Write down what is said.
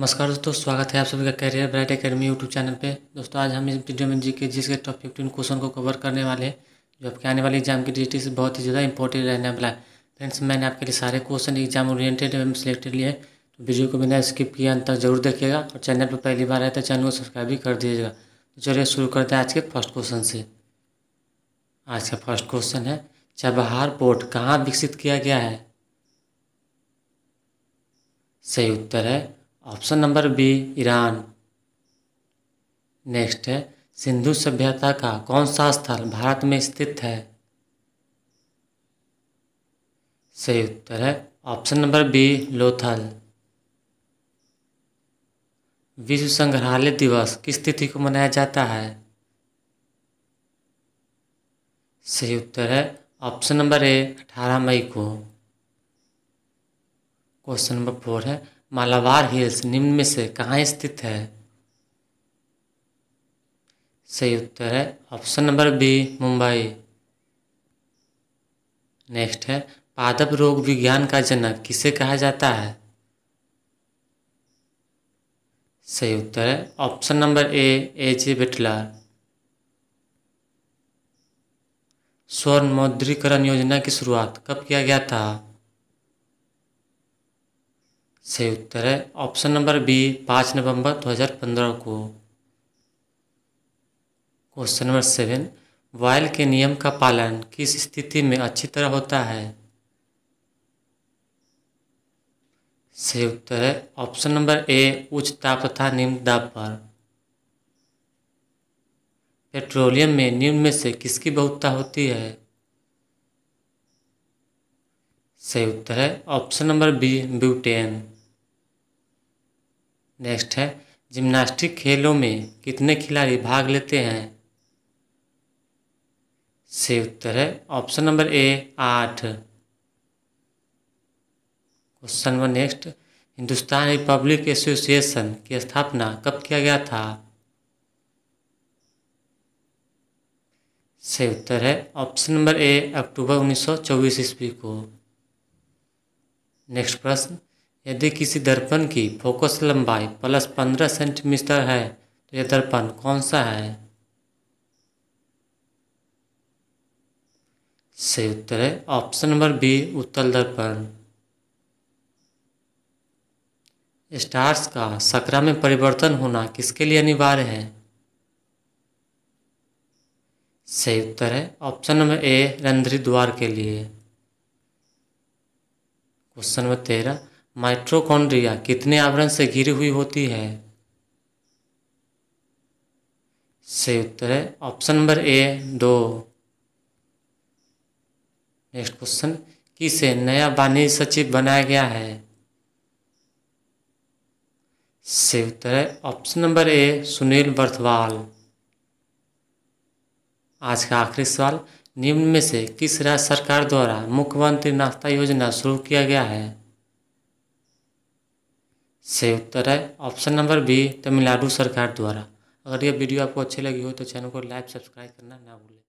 नमस्कार दोस्तों स्वागत है आप सभी का career bright academy YouTube channel पे दोस्तों आज हम इस वीडियो में जी के जिस के टॉप फिफ्टीन क्वेश्चन को कवर करने वाले हैं जो आपके आने वाले एग्जाम की दृष्टि से बहुत ही ज़्यादा इंपॉर्टेंट रहने वाला है फ्रेंड्स मैंने आपके लिए सारे क्वेश्चन एग्जाम ओरिएटेड एवं सिलेक्टेड लिए तो वीडियो को बिना स्किप किया अंतर जरूर देखिएगा और चैनल पर पहली बार आए तो चैनल को सब्सक्राइब भी कर दीजिएगा तो चलिए शुरू करते हैं आज के फर्स्ट क्वेश्चन से आज का फर्स्ट क्वेश्चन है चबहार पोर्ट कहाँ विकसित किया गया है सही उत्तर है option number B Iran next है सिंधु सभ्यता का कौन सा स्थल भारत में स्थित है सही उत्तर है ऑप्शन नंबर बी लोथल विश्व संग्रहालय दिवस किस तिथि को मनाया जाता है सही उत्तर है ऑप्शन नंबर ए अठारह मई को क्वेश्चन नंबर फोर है मालावार हिल्स निम्न में से कहाँ स्थित है सही उत्तर है option number B Mumbai next है पादप रोग विज्ञान का जनक किसे कहा जाता है सही उत्तर है ऑप्शन नंबर ए ए जे बिटलर स्वर्ण मौद्रीकरण योजना की शुरुआत कब किया गया था सही उत्तर है ऑप्शन नंबर बी पाँच नवंबर 2015 को क्वेश्चन नंबर सेवन वायल के नियम का पालन किस स्थिति में अच्छी तरह होता है सही उत्तर है ऑप्शन नंबर ए उच्च ताप तथा निम्न दाब पर पेट्रोलियम में निम्न में से किसकी बहुतता होती है सही उत्तर है option number B butane next है जिम्नास्टिक खेलों में कितने खिलाड़ी भाग लेते हैं सही उत्तर है ऑप्शन नंबर ए आठ question number next Hindustan Republic Association की स्थापना कब किया गया था सही उत्तर है ऑप्शन नंबर ए अक्टूबर 1924 ईस्वी को नेक्स्ट प्रश्न यदि किसी दर्पण की फोकस लंबाई प्लस पंद्रह सेंटीमीटर है तो यह दर्पण कौन सा है सही उत्तर है ऑप्शन नंबर बी उत्तल दर्पण स्टार्स का सकरा में परिवर्तन होना किसके लिए अनिवार्य है सही उत्तर है ऑप्शन नंबर ए रंध्री द्वार के लिए क्वेश्चन नंबर तेरह माइट्रोकॉन्ड्रिया कितने आवरण से घिरी हुई होती है सही उत्तर है ऑप्शन नंबर ए दो नेक्स्ट क्वेश्चन किसे नया वाणिज्य सचिव बनाया गया है सही उत्तर है option number A Sunil Barthwal आज का आखिरी सवाल निम्न में से किस राज्य सरकार द्वारा मुख्यमंत्री नाश्ता योजना शुरू किया गया है से उत्तर है ऑप्शन नंबर बी तमिलनाडु सरकार द्वारा अगर यह वीडियो आपको अच्छी लगी हो तो चैनल को लाइक सब्सक्राइब करना ना भूलें